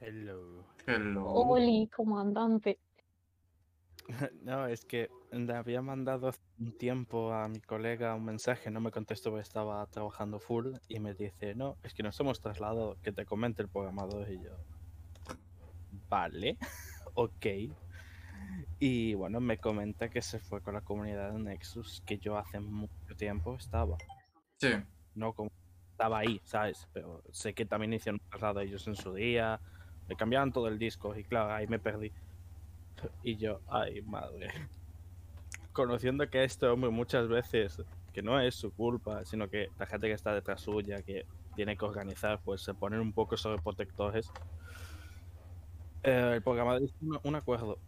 Hello. Hello. Oli, comandante. No, es que le había mandado hace un tiempo a mi colega un mensaje, no me contestó porque estaba trabajando full y me dice, no, es que nos hemos trasladado, que te comente el programador y yo. Vale, ok. Y bueno, me comenta que se fue con la comunidad de Nexus, que yo hace mucho tiempo estaba. Sí. No como estaba ahí, ¿sabes? Pero sé que también hicieron un traslado ellos en su día, me cambiaban todo el disco y claro, ahí me perdí. Y yo, ay madre. Conociendo que este hombre muchas veces, que no es su culpa, sino que la gente que está detrás suya, que tiene que organizar, pues se ponen un poco sobre protectores eh, el programa de un acuerdo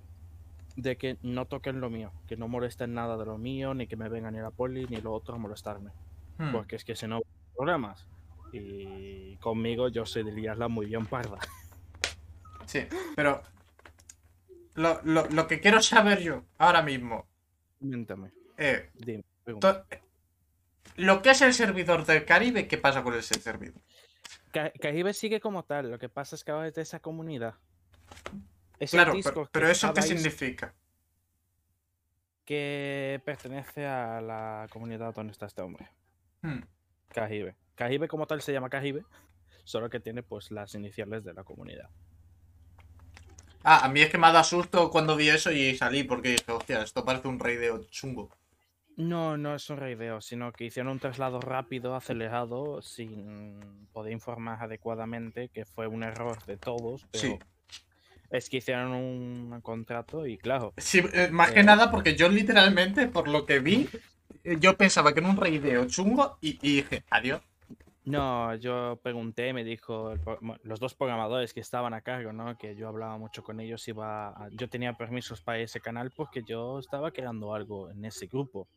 de que no toquen lo mío, que no molesten nada de lo mío, ni que me vengan ni la poli, ni lo otro a molestarme. Hmm. Porque es que si no, problemas. Y conmigo yo sé la muy bien parda. Sí, pero lo, que quiero saber yo ahora mismo. cuéntame eh, Dime, lo que es el servidor del Caribe, ¿qué pasa con ese servidor? Caribe sigue como tal, lo que pasa es que ahora es de esa comunidad. claro, pero, ¿eso qué significa? Que pertenece a la comunidad donde está este hombre. Hmm. Caribe. Cajibe como tal se llama Cajibe, solo que tiene pues las iniciales de la comunidad. Ah, a mí es que me ha dado susto cuando vi eso y salí porque dije, hostia, esto parece un raideo chungo. No, no es un raideo, sino que hicieron un traslado rápido, acelerado, sin poder informar adecuadamente, que fue un error de todos, pero es que hicieron un contrato y claro. Sí, eh, más que eh, nada porque yo literalmente, por lo que vi, eh, yo pensaba que era un raideo chungo y dije, adiós. No, yo pregunté, me dijo los dos programadores que estaban a cargo, ¿no? Que yo hablaba mucho con ellos, iba yo tenía permisos para ese canal porque yo estaba creando algo en ese grupo.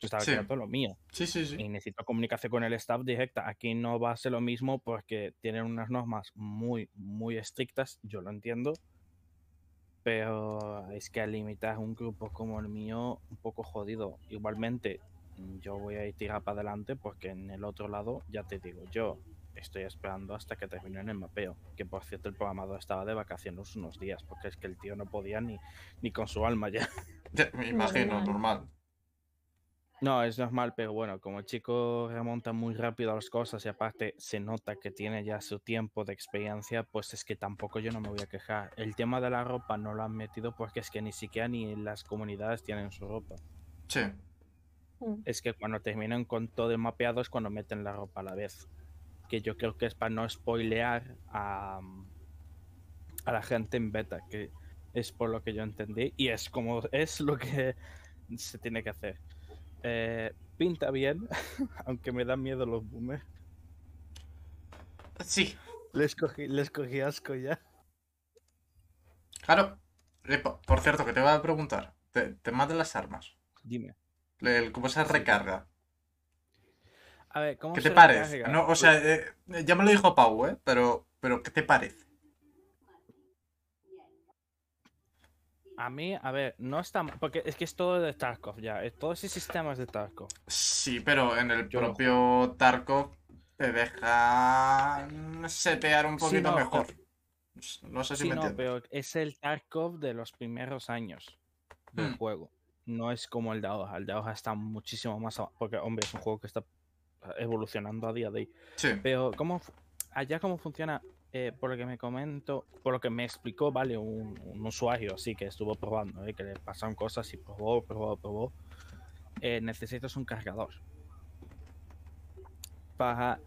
Yo estaba creando lo mío. Sí, sí, sí. Y necesito comunicación con el staff directa. Aquí no va a ser lo mismo porque tienen unas normas muy, muy estrictas, yo lo entiendo. Pero es que al limitar un grupo como el mío, un poco jodido. Igualmente, yo voy a ir tirar para adelante porque en el otro lado, ya te digo, yo estoy esperando hasta que terminen el mapeo. Que por cierto, el programador estaba de vacaciones unos días, porque es que el tío no podía ni, ni con su alma ya. Me imagino, normal. No, es normal, pero bueno, como el chico remonta muy rápido a las cosas y aparte se nota que tiene ya su tiempo de experiencia, pues es que tampoco yo no me voy a quejar. El tema de la ropa no lo han metido porque es que ni siquiera ni las comunidades tienen su ropa. Sí es que cuando terminan con todo el mapeado es cuando meten la ropa a la vez. Que yo creo que es para no spoilear a, mm, a la gente en beta, que es por lo que yo entendí y es como es lo que se tiene que hacer. Eh, pinta bien, aunque me dan miedo los boomers. Sí. Les cogí, les cogí asco ya. Claro. Por cierto, que te voy a preguntar. ¿Te, te las armas? Dime. El, se recarga. A ver, ¿cómo ¿Qué te parece? Eh, ya me lo dijo Pau, ¿eh? Pero, pero ¿qué te parece? A mí, a ver, no está Porque es que es todo de Tarkov ya. Todo ese sistema de Tarkov. Sí, pero en el propio Tarkov te dejan setear un poquito mejor. No sé si me entiendes. es el Tarkov de los primeros años del hmm. juego no es como el de al El de hoja está muchísimo más. Porque, hombre, es un juego que está ah, evolucionando a día de hoy. Pero, ¿cómo, allá cómo funciona? Eh, por lo que me comento, por lo que me explicó, vale, un, usuario así que estuvo probando, eh, que le pasan cosas y probó, probó, probó. Eh, necesitas un cargador. Para,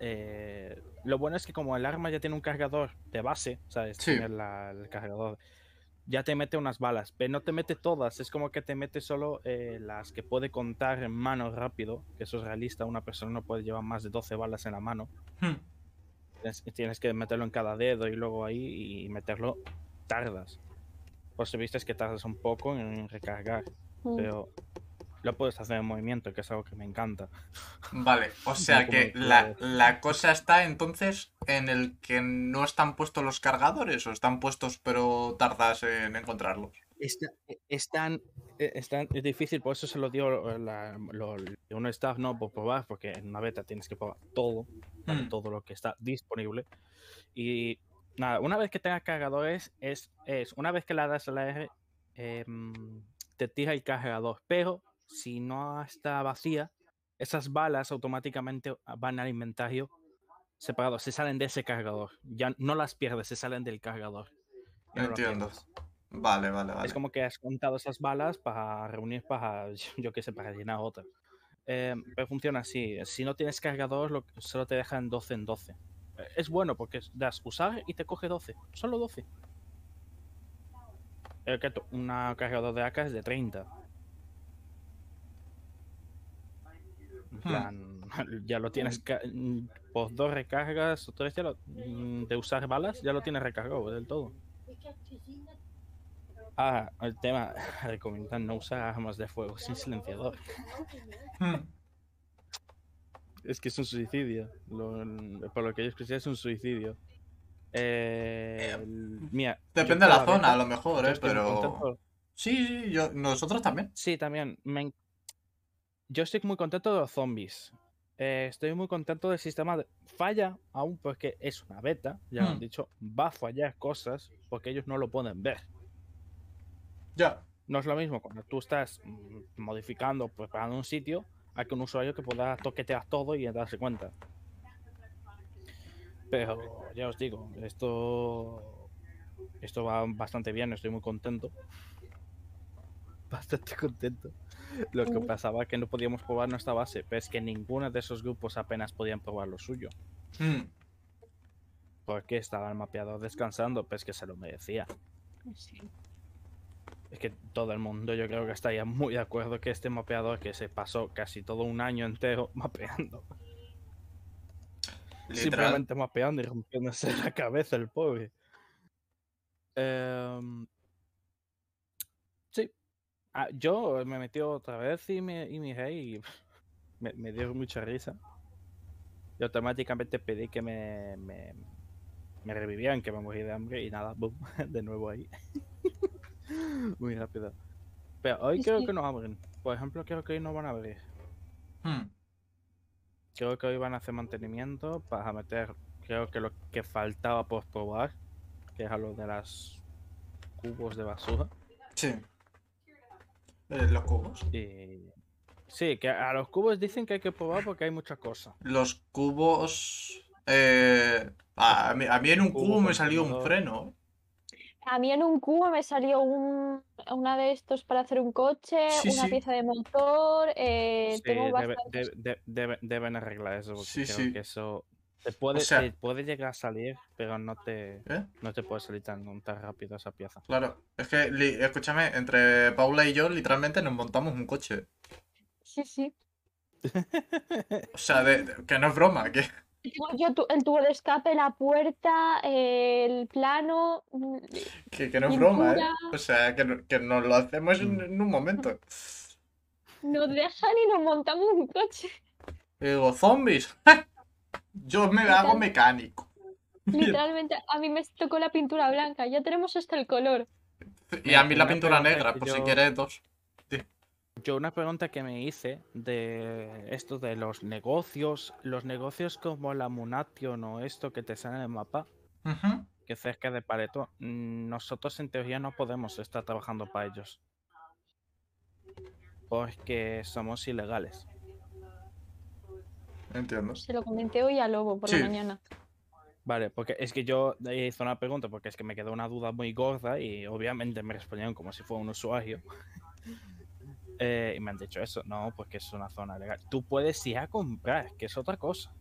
lo bueno es que como el arma ya tiene un cargador de base, ¿sabes? Tiene el cargador ya te mete unas balas, pero no te mete todas, es como que te mete solo eh, las que puede contar en mano rápido, que eso es realista, una persona no puede llevar más de 12 balas en la mano. Hmm. Tienes, que meterlo en cada dedo y luego ahí y meterlo tardas. Por si viste es que tardas un poco en recargar, mm. pero puedes hacer en movimiento, que es algo que me encanta. Vale, o sea que la, cosa está entonces en el que no están puestos los cargadores o están puestos pero tardas en encontrarlos. E, e, están, es difícil, por eso se lo dio eh, la, uno está no, por probar, porque en una beta tienes que probar todo, mm. todo lo que está disponible. Y nada, una vez que tengas cargadores, es, es una vez que la das a la R, em, te tira el cargador, pero si no está vacía, esas balas automáticamente ah, van al inventario separado, se salen de ese cargador. Ya no las pierdes, se salen del cargador. No Entiendo. Vale, vale, vale. Es como que has contado esas balas para reunir, para, yo qué sé, para llenar otra. Eh, pero funciona así. Si no tienes cargador, solo te dejan 12 en 12. Eh, es bueno porque das usar y te coge 12. Solo 12. Una cargador de AK es de 30. Hmm. ya lo tienes hmm. por pues dos recargas o tres ya lo, mm, de usar balas, ya lo tienes recargado del todo. Ah, el tema, recomiendan no usar armas de fuego sin silenciador. Hmm. Es que es un suicidio. por lo que yo escuché es un suicidio. Eh, eh Depende de la zona, a lo mejor, eh, pero... Sí, sí, nosotros también. Sí, también. Me, yo estoy muy contento de los zombies. Eh, estoy muy contento del sistema. De... Falla aún porque es una beta. Ya han hmm. dicho, va a fallar cosas porque ellos no lo pueden ver. Ya. No es lo mismo cuando tú estás mm, modificando, preparando pues, un sitio, hay que un usuario que pueda toquetear todo y darse cuenta. Pero ya os digo, esto, esto va bastante bien, estoy muy contento. bastante contento. Lo que pasaba que no podíamos probar nuestra base, pero es que ninguno de esos grupos apenas podían probar lo suyo. Hmm. Porque estaba el mapeador descansando, es que se lo merecía. Pues es que todo el mundo yo creo que estaría muy de acuerdo que este mapeador que se pasó casi todo un año entero mapeando. Simplemente mapeando y rompiéndose la cabeza el pobre. Eh, Ah, yo me metí otra vez y me, y y me, dio mucha risa. Y automáticamente pedí que me, me, revivieran, que me morí de hambre y nada, boom, de nuevo ahí. Muy rápido. Pero hoy creo que... no abren. Por ejemplo, creo que hoy no van a abrir. Hmm. Creo que hoy van a hacer mantenimiento para meter, creo que lo que faltaba por probar, que es a lo de las cubos de basura. Sí. Eh, los cubos. Sí, que a los cubos dicen que hay que probar porque hay muchas cosas. Los cubos. A, mí, en un cubo, me salió un freno. A mí en un cubo me salió una de estos para hacer un coche, una pieza de motor. Eh, sí, deben arreglar eso. Porque creo eso te puede, llegar a salir, pero no te, ¿Eh? no te puede salir tan, rápido esa pieza. Claro, es que, escúchame, entre Paula y yo literalmente nos montamos un coche. Sí, sí. O sea, que no es broma, que... Yo tu, el escape, la puerta, el plano... Mm, que, no es broma, ¿eh? O sea, que, nos lo hacemos en, un momento. Nos dejan y nos montamos un coche. Y digo, zombies. Yo me hago mecánico. Literalmente, a mí me tocó la pintura blanca, ya tenemos hasta el color. Y a mí la pintura negra, por si quieres dos. Yo una pregunta que me hice de esto de los negocios, los negocios como la Munation o esto que te sale en el mapa, que cerca de Pareto, nosotros en teoría no podemos estar trabajando para ellos. Porque somos ilegales. Se lo comenté hoy a Lobo por la mañana. Vale, porque es que yo hice una pregunta porque es que me quedó una duda muy gorda y obviamente me respondieron como si fuera un usuario. Eh, y me han dicho eso, no, porque es una zona legal. Tú puedes ir a comprar, que es otra cosa.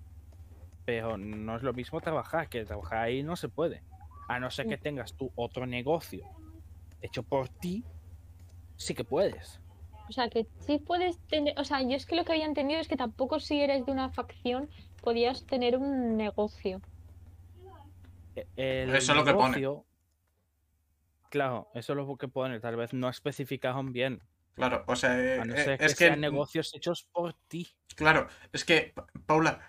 Pero no es lo mismo trabajar, que trabajar ahí no se puede. A no ser que mm. tengas tú otro negocio hecho por ti, sí que puedes. O sea, que sí puedes tener. O sea, yo es que lo que había entendido es que tampoco si eres de una facción podías tener un negocio. Eh, eso es lo que pone. Claro, eso es lo que pone. Tal vez no especificaron bien. Claro, o sea, eh, eh, es que sean negocios hechos por ti. Claro, es que, Paula,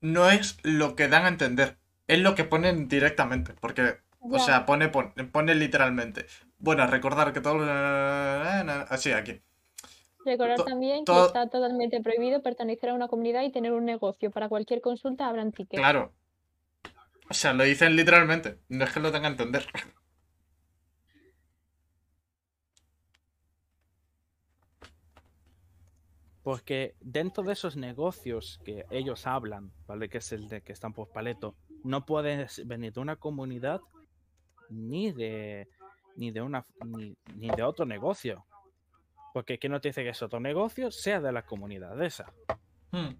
no es lo que dan a entender, es lo que ponen directamente, porque, o sea, pone, pone, pone, literalmente. Bueno, recordar que todo... Así, aquí. Recordar también que está totalmente prohibido pertenecer a una comunidad y tener un negocio. Para cualquier consulta habrán ticket. Claro. O sea, lo dicen literalmente. No es que lo tenga que entender. Porque pues dentro de esos negocios que ellos hablan, ¿vale? Que es el de que están por paleto, no puedes venir de una comunidad ni de ni de una ni de otro negocio. Porque pues ¿qué no te dice que es otro negocio sea de la comunidad esa? Hmm.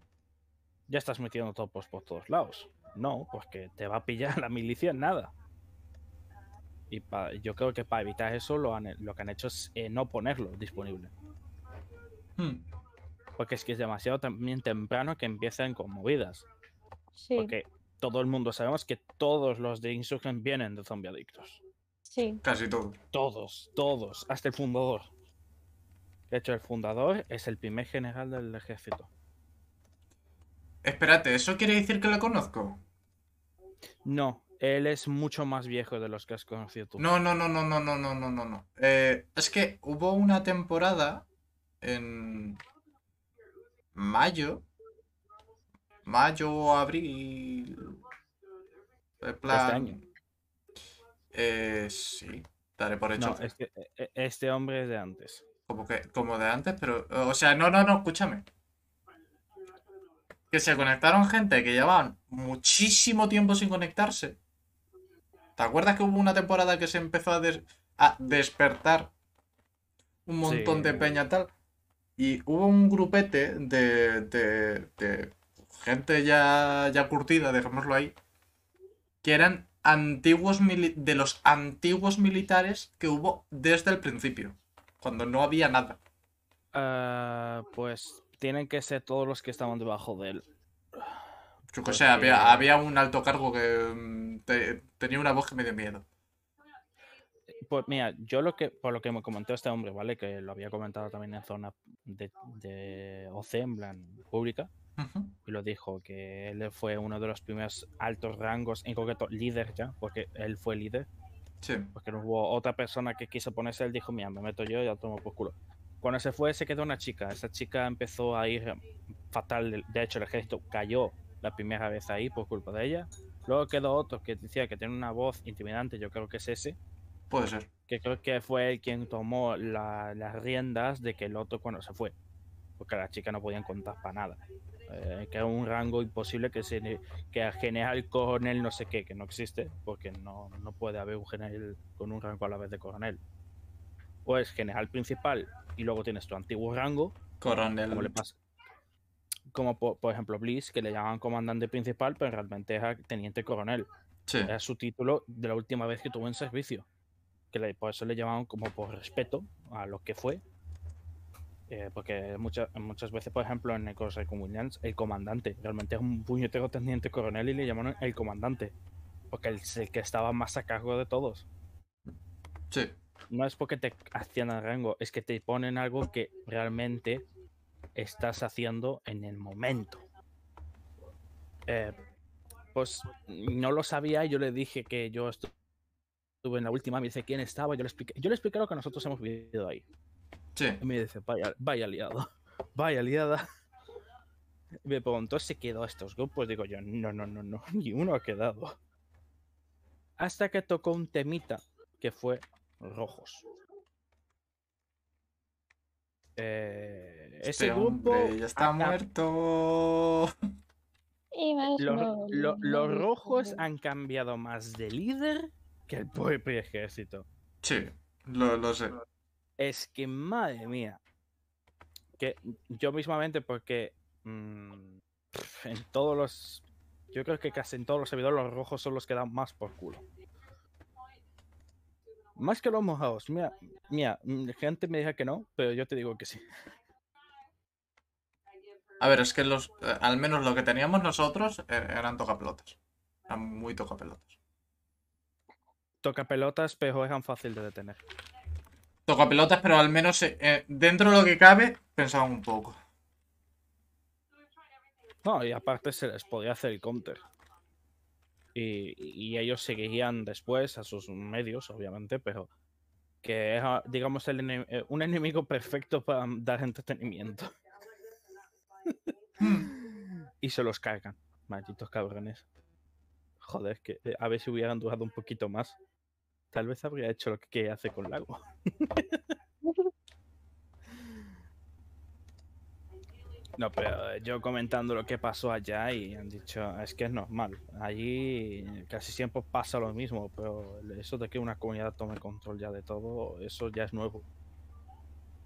Ya estás metiendo topos por todos lados. No, pues que te va a pillar la milicia en nada. Y yo creo que para evitar eso lo, lo que han hecho es eh, no ponerlo disponible. Hmm. Porque es que es demasiado también temprano que empiecen con movidas. Porque todo el mundo sabemos que todos los de Insurgen vienen de zombiadictos, Sí. Casi todos. Todos, todos, hasta el fundador. De hecho, el fundador es el primer general del ejército. Espérate, ¿eso quiere decir que lo conozco? No, él es mucho más viejo de los que has conocido tú. No, no, no, no, no, no, no, no, no, no. Eh, es que hubo una temporada en mayo, mayo abril, Este año. Eh, sí, daré por hecho. No, este, eh, este hombre es de antes como que como de antes, pero o sea, no, no, no, escúchame. Que se conectaron gente que llevaban muchísimo tiempo sin conectarse. ¿Te acuerdas que hubo una temporada que se empezó a, despertar un montón de peña tal? Y hubo un grupete de, de, gente ya, ya curtida, dejémoslo ahí, que eran antiguos de los antiguos militares que hubo desde el principio cuando no había nada. Ah, pues tienen que ser todos los que estaban debajo de él. Yo pues sé, había, un alto cargo que mm, tenía una voz que me dio miedo. Pues mira, yo lo que, por lo que me comentó este hombre, ¿vale? Que lo había comentado también en zona de, de en plan pública, y lo dijo, que él fue uno de los primeros altos rangos, en concreto líder ya, porque él fue líder porque no hubo otra persona que quiso ponerse, él dijo, mira, me meto yo y ya tomo por culo. Cuando se fue, se quedó una chica. Esa chica empezó a ir fatal. De hecho, el ejército cayó la primera vez ahí por culpa de ella. Luego quedó otro que decía que tiene una voz intimidante, yo creo que es ese. Puede ser. Que creo que fue él quien tomó las riendas de que el otro cuando se fue. Porque las chicas no podían contar para nada. Eh, que es un rango imposible que, se, que a general coronel no sé qué, que no existe, porque no, puede haber un general con un rango a la vez de coronel. Pues general principal y luego tienes tu antiguo rango. Coronel. Como, le pasa, como por, ejemplo Bliss, que le llaman comandante principal, pero realmente es teniente coronel. Era su título de la última vez que tuvo en servicio. Que por eso le llamaban como por respeto a lo que fue, eh, porque muchas muchas veces, por ejemplo, en Necros Recombinants, el comandante, realmente es un puñetero tendiente coronel y le llamaron el comandante, porque es el que estaba más a cargo de todos. Sí. No es porque te hacían el rango, es que te ponen algo que realmente estás haciendo en el momento. Eh, pues no lo sabía y yo le dije que yo estuve en la última, me dice quién estaba, yo le expliqué, yo le expliqué lo que nosotros hemos vivido ahí. Y me dice, vaya, vaya vaya liada. me preguntó si quedó a estos grupos. Digo yo, no, no, no, no, ni uno ha quedado. Hasta que tocó un temita que fue Rojos. Eh, este ese grupo. Ya está muerto. los, rojos han cambiado más de líder que el propio ejército. Sí, lo sé es que, madre mía, que yo mismamente, porque mm, en todos los. Yo creo que casi en todos los servidores los rojos son los que dan más por culo. Más que los mojados. Mira, mira, mm, gente me dice que no, pero yo te digo que sí. A ver, es que los, eh, al menos lo que teníamos nosotros eh, eran tocapelotas. Eran muy tocapelotas. Tocapelotas, pero eran fácil de detener toca pelotas, pero al menos eh, eh, dentro de lo que cabe, pensaba un poco. No, y aparte se les podía hacer el counter. Y, ellos seguirían después a sus medios, obviamente, pero que es, ah, digamos, eh, un enemigo perfecto para dar entretenimiento. Hmm. y se los cargan, malditos cabrones. Joder, que a ver si hubieran durado un poquito más tal vez habría hecho lo que hace con Lago. No, pero eh, yo comentando lo que pasó allá y han dicho, ah, es que es normal. Allí casi siempre pasa lo mismo, pero eso de que una comunidad tome control ya de todo, eso ya es nuevo.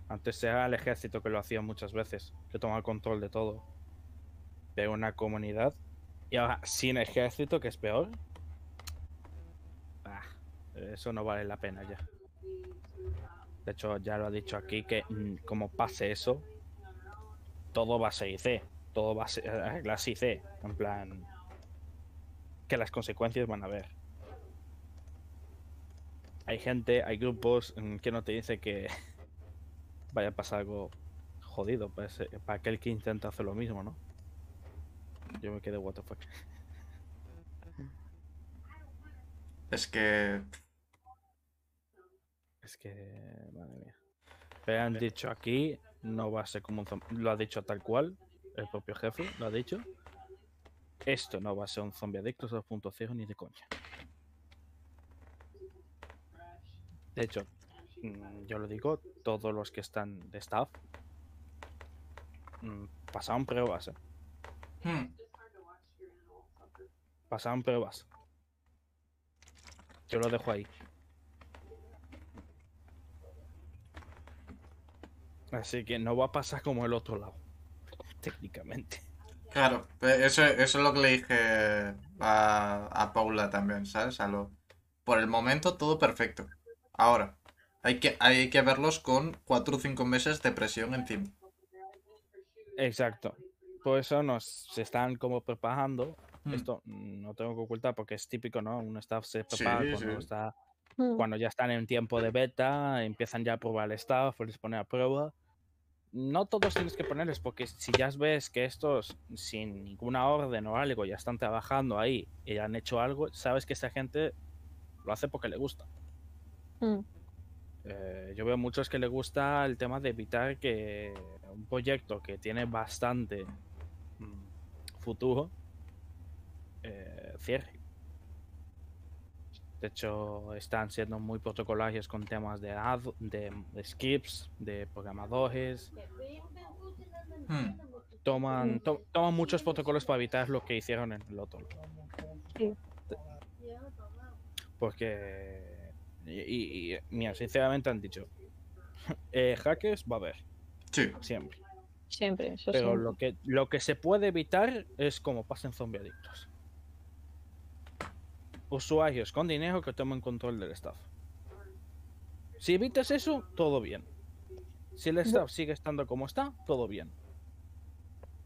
Antes era el ejército que lo hacía muchas veces, que tomaba control de todo. Pero una comunidad, y ahora sin ejército, que es peor, eso no vale la pena ya. De hecho, ya lo ha dicho aquí que mm, como pase eso, todo va a ser IC. Todo va a ser clase eh, IC. En plan, que las consecuencias van a haber. Hay gente, hay grupos mm, que no te dice que vaya a pasar algo jodido para, aquel que intenta hacer lo mismo, ¿no? Yo me quedé what Es que que, madre mía. Pero han eh. dicho aquí, no va a ser como un zombie. Lo ha dicho tal cual, el propio jefe lo ha dicho. Esto no va a ser un zombie adicto 2.0 ni de coña. De hecho, mm, yo lo digo, todos los que están de staff mm, pasaron pruebas. Eh. Hmm. Pasaron pruebas. Yo lo dejo ahí. Así que no va a pasar como el otro lado, técnicamente. Claro, eh, eso, eso es lo que le dije a, a Paula también, ¿sabes? A por el momento todo perfecto. Ahora, hay que, hay que verlos con cuatro o cinco meses de presión encima. Exacto. Por eso nos se están como preparando. Mm. Esto no tengo que ocultar porque es típico, ¿no? un staff se prepara cuando está mm. cuando ya están en tiempo de beta, empiezan ya a probar el staff, les pone a prueba no todos tienes que ponerles, porque si ya ves que estos, sin ninguna orden o algo, ya están trabajando ahí y han hecho algo, sabes que esa gente lo hace porque le gusta. Mm. Eh, yo veo muchos que le gusta el tema de evitar que un proyecto que tiene bastante mm. futuro eh, cierre. De hecho, están siendo muy protocolarios con temas de, ad, de, skips, de programadores. Toman, mm. toman muchos protocolos para evitar lo que hicieron en el otro. Porque, y, mira, sinceramente han dicho, eh, hackers va a haber. Siempre. Siempre. Pero Lo, que, lo que se puede evitar es como pasen zombiadictos usuarios con dinero que tomen control del staff. Si evitas eso, todo bien. Si el staff sigue estando como está, todo bien.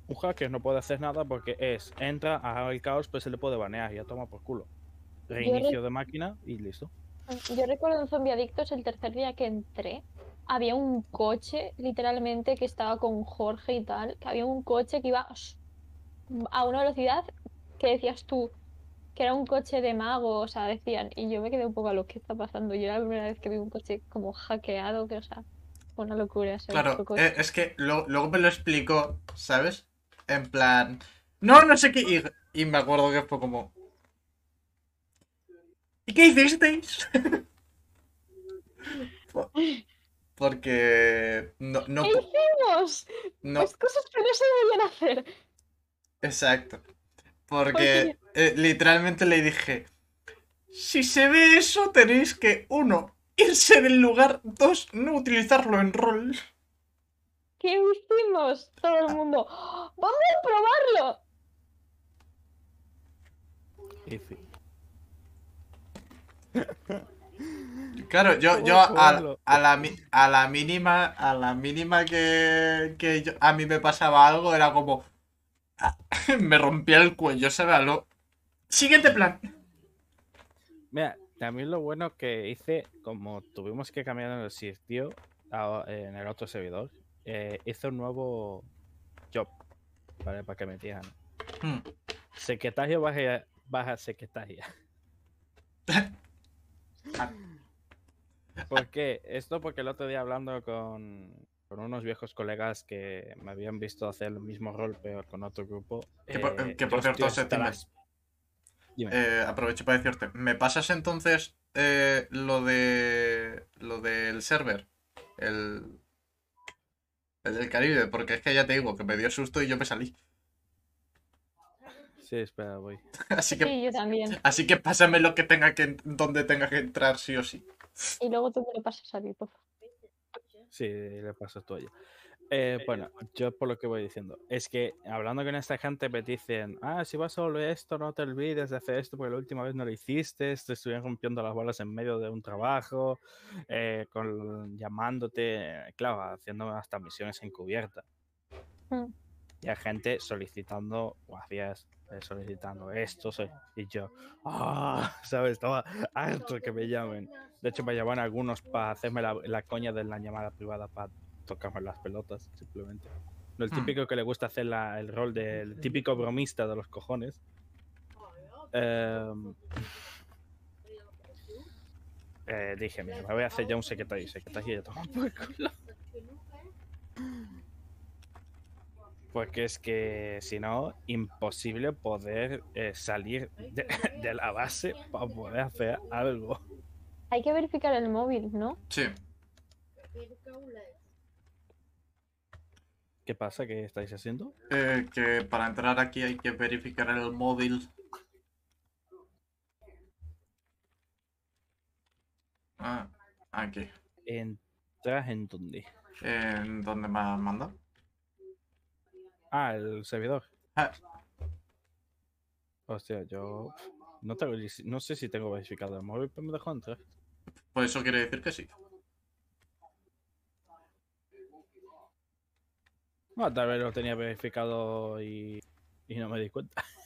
Un hacker no puede hacer nada porque es entra, haga el caos, pues se le puede banear, y ya toma por culo. Reinicio de máquina y listo. Yo recuerdo en Zombie Adictos el tercer día que entré, había un coche, literalmente, que estaba con Jorge y tal, que había un coche que iba a una velocidad que decías tú, que era un coche de mago, o sea, decían, y yo me quedé un poco a lo que está pasando. Yo era la primera vez que vi un coche como hackeado, que, o sea, una locura. Claro, eh, es que luego me lo explicó, ¿sabes? En plan, no, no sé qué. Y, me acuerdo que fue como, ¿y qué hicisteis? Porque no, no... ¿Qué hicimos? No... Pues cosas que no se debían hacer. Exacto. Porque eh, literalmente le dije, si se ve eso tenéis que, uno, irse del lugar, dos, no utilizarlo en rol. ¿Qué hicimos? Todo el mundo, ¡vamos a probarlo! Claro, yo, yo a, la, mínima, a la mínima que, que a mí me pasaba algo era como, me rompí el cuello, se lo. Siguiente plan. Mira, también lo bueno que hice, como tuvimos que cambiar en el sitio, ah, en el otro servidor, eh, hice un nuevo job, Para que me digan. Hmm. Secretario baja, baja secretaria. ¿Por qué? Esto porque el otro día hablando con, con unos viejos colegas que me habían visto hacer el mismo rol, pero con otro grupo. Que por, eh, cierto, se eh, aprovecho para decirte, ¿me pasas entonces eh, lo de lo del server? El, el del Caribe, porque es que ya te digo que me dio susto y yo me salí. Sí, espera, voy. así que, sí, yo también. Así que pásame lo que tenga que, donde tenga que entrar sí o sí. Y luego tú me lo pasas a mí, por favor. Sí, le paso tu Eh, bueno, yo por lo que voy diciendo, es que hablando con esta gente me dicen, ah, si vas a volver esto, no te olvides de hacer esto, porque la última vez no lo hiciste, te estuvieron rompiendo las bolas en medio de un trabajo, eh, llamándote, claro, haciendo hasta misiones encubiertas. Mm gente solicitando, o eh, solicitando esto, y yo, ah, ¿sabes? Estaba harto que me llamen. De hecho, me llamaban algunos para hacerme la, coña de la llamada privada para tocarme las pelotas, simplemente. el hmm. típico que le gusta hacer la, el rol del típico bromista de los cojones. Em, eh, dije, me voy a hacer ya un secretario, secretario, porque es que si no, imposible poder eh, salir de, la base para poder hacer algo. Hay que verificar el móvil, ¿no? Sí. ¿Qué pasa? ¿Qué estáis haciendo? Eh, que para entrar aquí hay que verificar el móvil. Ah, aquí. ¿Entras en dónde? En donde me mandado Ah, el servidor. Ah. Hostia, yo no, sé si tengo verificado el móvil, pero me dejó entrar. Pues eso quiere decir que sí. Bueno, ah, tal vez lo tenía verificado y, y no me di cuenta.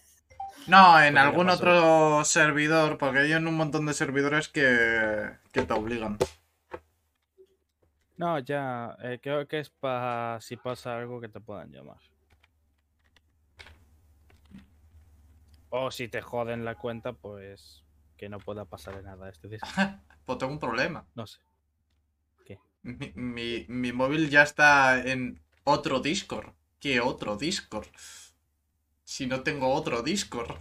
No, en algún otro servidor, porque hay un montón de servidores que, que te obligan. No, ya, eh, creo que es para si pasa algo que te puedan llamar. O si te joden la cuenta, pues que no pueda pasar de nada. este disco. pues tengo un problema. No sé. ¿Qué? Mi, móvil ya está en otro Discord. ¿Qué otro Discord? Si no tengo otro Discord.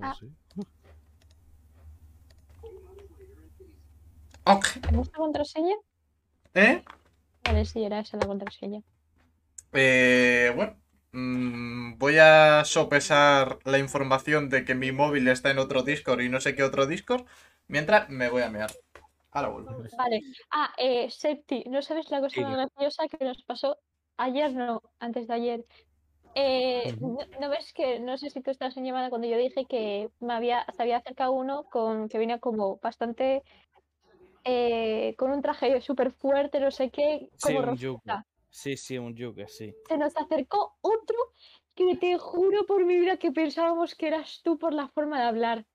Ah. Okay. ¿Te gusta contraseña? ¿Eh? Vale, sí, era esa la contraseña. Eh, bueno, mm, voy a sopesar la información de que mi móvil está en otro Discord y no sé qué otro Discord. Mientras me voy a mear. Ahora vuelvo. Vale. Ah, eh, Septi, ¿no sabes la cosa maravillosa que nos pasó ayer? No, antes de ayer. Eh, no, ves que, no sé si tú estás en llamada cuando yo dije que me había, se había acercado uno con que venía como bastante eh, con un traje súper fuerte, no sé qué, como Sí, sí, un yuke, sí. Se nos acercó otro que te juro por mi vida que pensábamos que eras tú por la forma de hablar.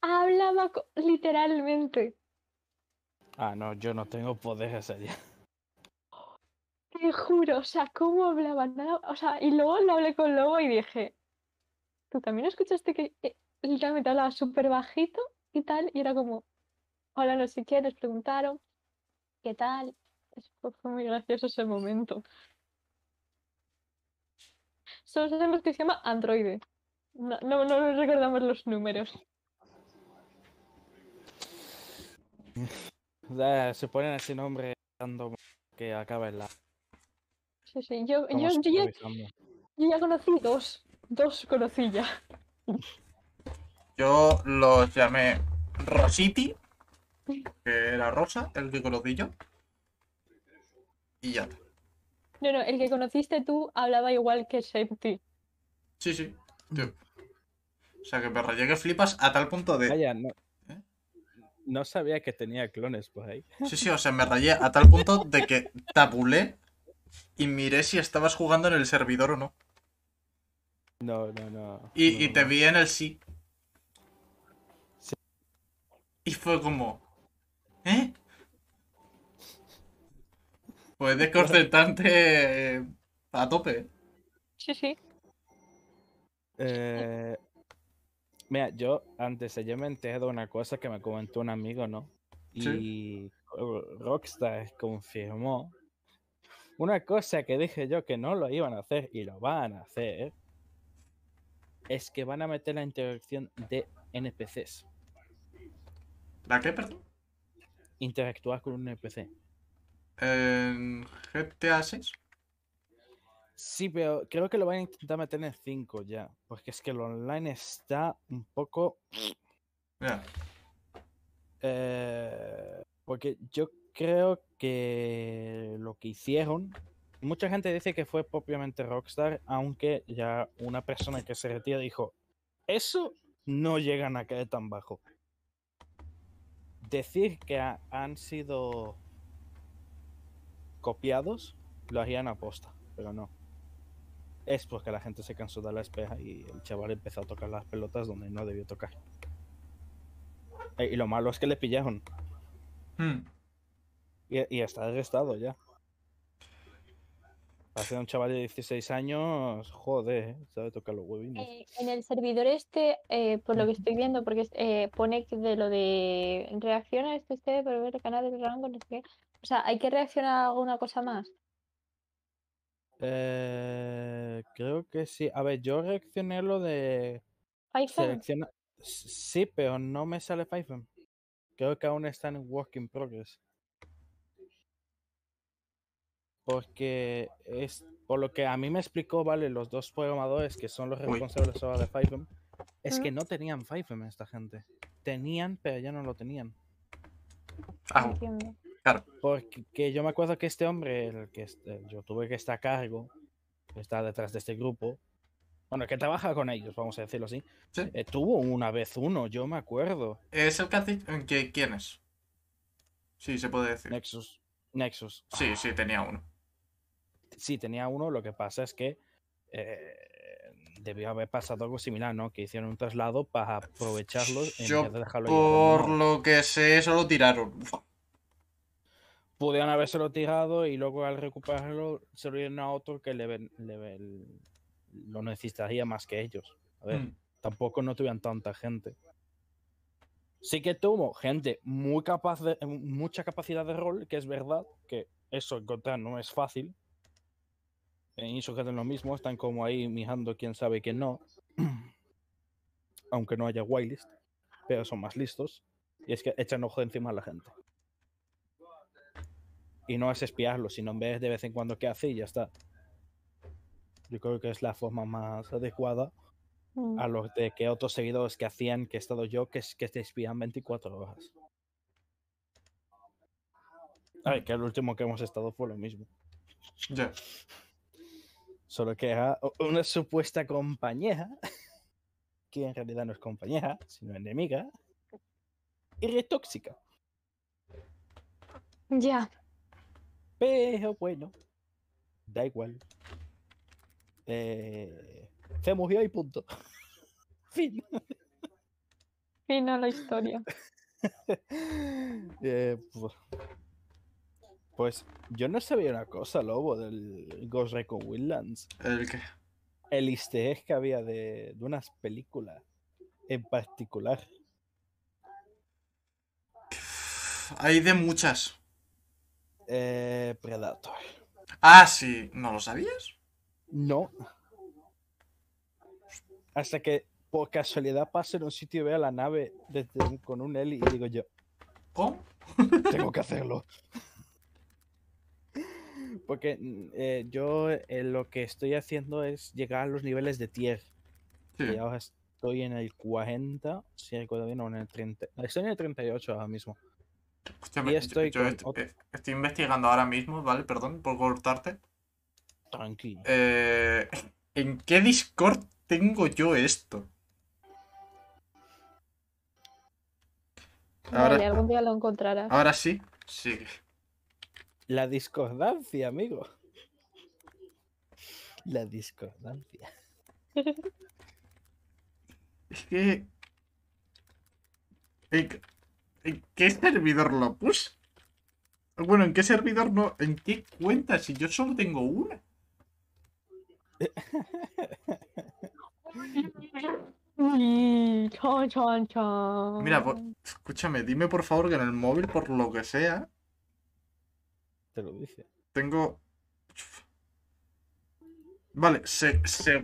Hablaba literalmente. Ah, no, yo no tengo poderes allá. Te juro, o sea, cómo hablaba, nada, o sea, y luego lo hablé con Lobo y dije, ¿tú también escuchaste que literalmente hablaba súper bajito y tal? Y era como, hola, no sé qué, les preguntaron, ¿qué tal? Fue muy gracioso ese momento. Solo sabemos que se llama androide. No, no, recordamos los números. Se ponen ese nombre que acaba en la. Sí, sí, yo, yo, ya, yo, ya, conocí dos. Dos conocí ya. Yo los llamé Rositi, que era Rosa, el que conocí ya No, no, el que conociste tú hablaba igual que Safety. Sí, sí, O sea que me rayé que flipas a tal punto de. Vaya, no. ¿Eh? No sabía que tenía clones por ahí. Sí, sí, o sea, me rayé a tal punto de que tabulé y miré si estabas jugando en el servidor o no. No, no, no. Y, y te vi en el sí. sí. Y fue como. ¿Eh? Pues desconcertante pues eh, a tope. Sí, sí. Eh, mira, yo antes ayer me enteré de una cosa que me comentó un amigo, ¿no? Y Rockstar confirmó una cosa que dije yo que no lo iban a hacer y lo van a hacer es que van a meter la interacción de NPCs. ¿La qué, perdón? Interactuar con un NPC en GTA 6. Sí, pero creo que lo van a intentar meter en 5 ya. Porque es que lo online está un poco. Eh, porque yo creo que lo que hicieron. Mucha gente dice que fue propiamente Rockstar, aunque ya una persona que se retira dijo: Eso no llegan a caer tan bajo. Decir que han sido copiados, lo harían a posta, pero no. Es porque la gente se cansó de la espeja y el chaval empezó a tocar las pelotas donde no debió tocar. Eh, y lo malo es que le pillaron. Hmm. Y, está arrestado ya. Hace un chaval de 16 años, joder, sabe tocar los huevines. Eh, en el servidor este, eh, por lo que estoy viendo, porque eh, pone de lo de reacciona este este por ver el canal del rango, no sé o sea, ¿hay que reaccionar a alguna cosa más? Eh, creo que sí. A ver, yo reaccioné lo de. ¿Python? Sí, pero no me sale Python. Creo que aún están en Work in Progress. Porque es. Por lo que a mí me explicó, vale, los dos programadores que son los responsables ahora de Python, es que no tenían Python esta gente. Tenían, pero ya no lo tenían. Ah. Porque yo me acuerdo que este hombre, el que yo tuve que estar a cargo, que está detrás de este grupo, bueno, que trabaja con ellos, vamos a decirlo así, eh, tuvo una vez uno, yo me acuerdo. ¿Es el eh, que ¿Quién es? Sí, se puede decir. Nexus. Nexus. Sí, sí, tenía uno. Sí, tenía uno, lo que pasa es que eh, debió haber pasado algo similar, ¿no? Que hicieron un traslado para aprovecharlos En yo, vez de dejarlo por lo que sé, solo tiraron pudieron habérselo tirado y luego al recuperarlo se lo dieron a otro que le, lo necesitaría más que ellos. A ver, hmm. tampoco no tuvieron tanta gente. Sí que tuvo gente muy capaz de, mucha capacidad de rol, que es verdad que eso encontrar no es fácil. En Insurgent es lo mismo, están como ahí mirando quién sabe quién no. Aunque no haya whitelist, pero son más listos. Y es que echan ojo encima a la gente y no es espiarlo, sino ves de vez en cuando qué hace y ya está. Yo creo que es la forma más adecuada mm. a los de que otros seguidores que hacían que he estado yo, que, que te espían 24 horas. Ay, que el último que hemos estado fue lo mismo. Ya. Solo que era una supuesta compañera, que en realidad no es compañera, sino enemiga, y retóxica Ya. Pero bueno, da igual. Eh, se murió y punto. fin. Fin a la historia. Eh, pues, pues, yo no sabía una cosa, Lobo, del Ghost Recon Wildlands. ¿El qué? El easter que había de, de unas películas en particular. Hay de muchas eh, Predator. Ah, sí, ¿no lo sabías? No. Hasta que por casualidad pase en un sitio y vea la nave con un heli y digo yo. Tengo que hacerlo. Porque eh, yo eh, lo que estoy haciendo es llegar a los niveles de tier. Y ahora estoy en el 40, si recuerdo bien, o en el 30. Estoy en el 38 ahora mismo estoy, eh, estoy, investigando ahora mismo, ¿vale? Perdón por cortarte. Tranquilo. Eh, ¿En qué Discord tengo yo esto? vale, algún día lo encontrarás. Ahora sí, sí. La discordancia, amigo. La discordancia. es que. ¿En qué servidor lo puse? Bueno, ¿en qué servidor no? ¿En qué cuenta? Si yo solo tengo una. Mira, escúchame, dime por favor que en el móvil, por lo que sea. Te lo dije. Tengo. Vale, se. se...